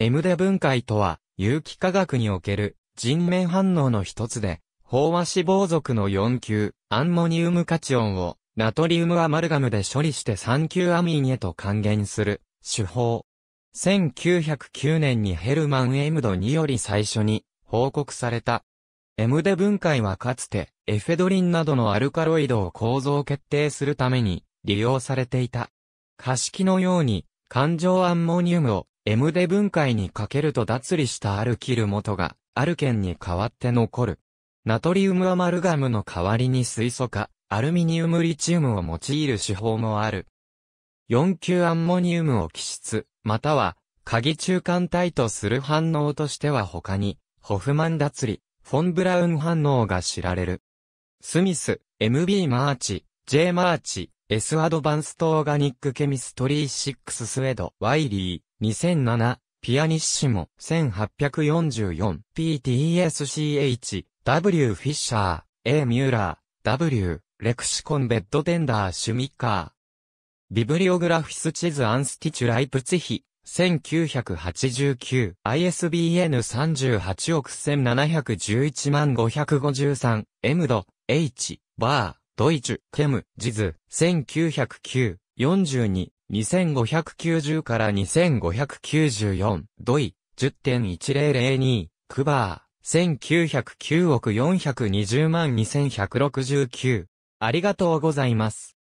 エムデ分解とは、有機化学における人面反応の一つで、飽和脂肪属の4級、アンモニウムカチオンを、ナトリウムアマルガムで処理して3級アミンへと還元する、手法。1909年にヘルマン・エムドにより最初に報告された。エムデ分解はかつて、エフェドリンなどのアルカロイドを構造決定するために利用されていた。可式のように、環状アンモニウムをエムで分解にかけると脱離したアルキル元が、アルケンに代わって残る。ナトリウムアマルガムの代わりに水素化、アルミニウムリチウムを用いる手法もある。4級アンモニウムを基質、または、鍵中間体とする反応としては他に、ホフマン脱離、フォンブラウン反応が知られる。スミス、MB マーチ、J マーチ、S アドバンストオーガニックケミストリー6スウェド、ワイリー、2007、ピアニッシモ、1844、PTSCH、W フィッシャー、A ミューラー、W、レクシコンベッドテンダーシュミッカー。ビブリオグラフィスチズアンスティチュライプツヒ、1989、ISBN 38億1711万553、M ド、H、バー、ドイチュ、ケム、ジズ、1909、42、2590から2594、ドイ、10.1002、クバー、1909億420万2169。ありがとうございます。